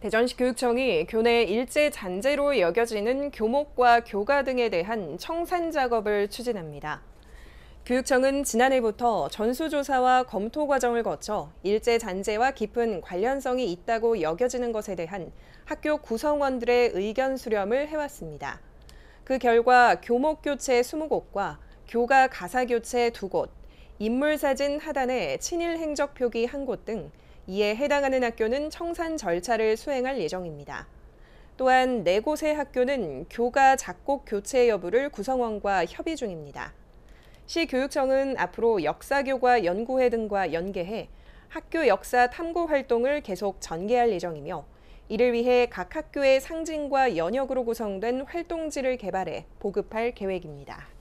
대전시 교육청이 교내 일제 잔재로 여겨지는 교목과 교가 등에 대한 청산 작업을 추진합니다. 교육청은 지난해부터 전수조사와 검토 과정을 거쳐 일제 잔재와 깊은 관련성이 있다고 여겨지는 것에 대한 학교 구성원들의 의견 수렴을 해왔습니다. 그 결과 교목 교체 20곳과 교가 가사 교체 2곳, 인물 사진 하단에 친일 행적 표기 1곳 등 이에 해당하는 학교는 청산 절차를 수행할 예정입니다. 또한 네 곳의 학교는 교가 작곡 교체 여부를 구성원과 협의 중입니다. 시교육청은 앞으로 역사교과 연구회 등과 연계해 학교 역사 탐구 활동을 계속 전개할 예정이며 이를 위해 각 학교의 상징과 연역으로 구성된 활동지를 개발해 보급할 계획입니다.